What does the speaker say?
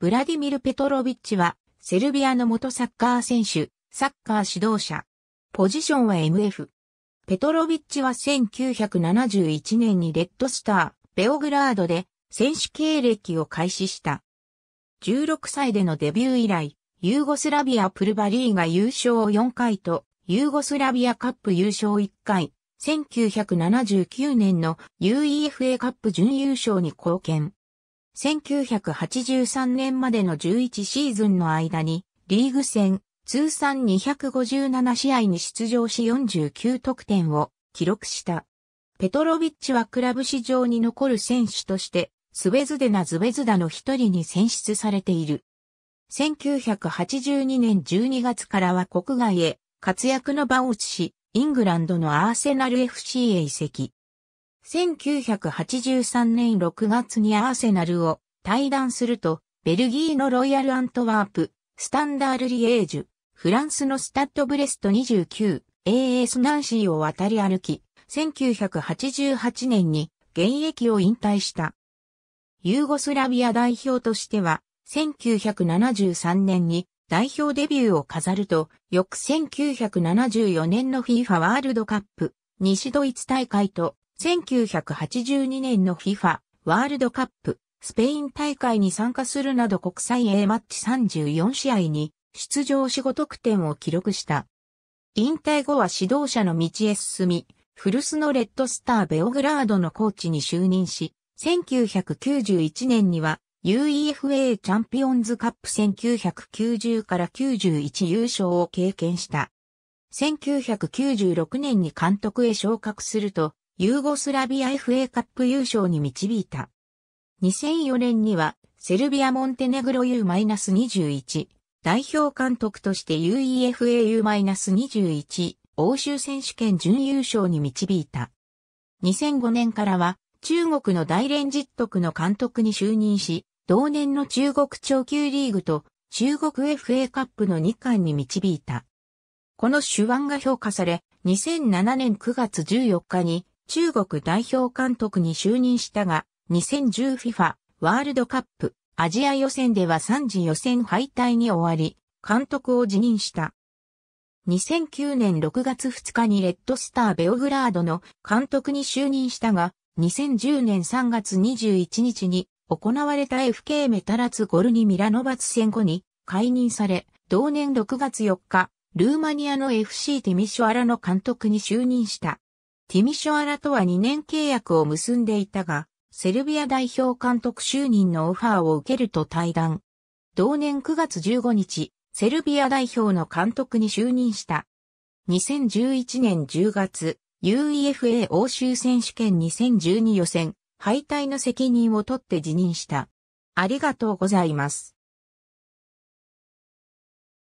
ブラディミル・ペトロビッチは、セルビアの元サッカー選手、サッカー指導者。ポジションは MF。ペトロビッチは1971年にレッドスター、ベオグラードで選手経歴を開始した。16歳でのデビュー以来、ユーゴスラビアプルバリーが優勝4回と、ユーゴスラビアカップ優勝1回、1979年の UEFA カップ準優勝に貢献。1983年までの11シーズンの間に、リーグ戦、通算257試合に出場し49得点を記録した。ペトロビッチはクラブ史上に残る選手として、スベズデナ・ズベズダの一人に選出されている。1982年12月からは国外へ活躍の場を移し、イングランドのアーセナル FC へ移籍。1983年6月にアーセナルを退団すると、ベルギーのロイヤルアントワープ、スタンダールリエージュ、フランスのスタッドブレスト29、AS ナンシーを渡り歩き、1988年に現役を引退した。ユーゴスラビア代表としては、1973年に代表デビューを飾ると、翌1974年の FIFA ワールドカップ、西ドイツ大会と1982年の FIFA ワールドカップスペイン大会に参加するなど国際 A マッチ34試合に出場し5得点を記録した。引退後は指導者の道へ進み、古巣のレッドスターベオグラードのコーチに就任し、1991年には UEFA チャンピオンズカップ1990から91優勝を経験した。1996年に監督へ昇格すると、ユーゴスラビア FA カップ優勝に導いた。2004年には、セルビア・モンテネグロ U-21 代表監督として UEFAU-21 欧州選手権準優勝に導いた。2005年からは中国の大連実徳の監督に就任し、同年の中国超級リーグと中国 FA カップの2冠に導いた。この手腕が評価され、2007年9月14日に中国代表監督に就任したが、2010FIFA ワールドカップアジア予選では3次予選敗退に終わり、監督を辞任した。2009年6月2日にレッドスターベオグラードの監督に就任したが、2010年3月21日に行われた FK メタラツゴルニミラノバツ戦後に解任され、同年6月4日、ルーマニアの FC テミショアラの監督に就任した。ティミショアラとは2年契約を結んでいたが、セルビア代表監督就任のオファーを受けると対談。同年9月15日、セルビア代表の監督に就任した。2011年10月、UEFA 欧州選手権2012予選、敗退の責任を取って辞任した。ありがとうございます。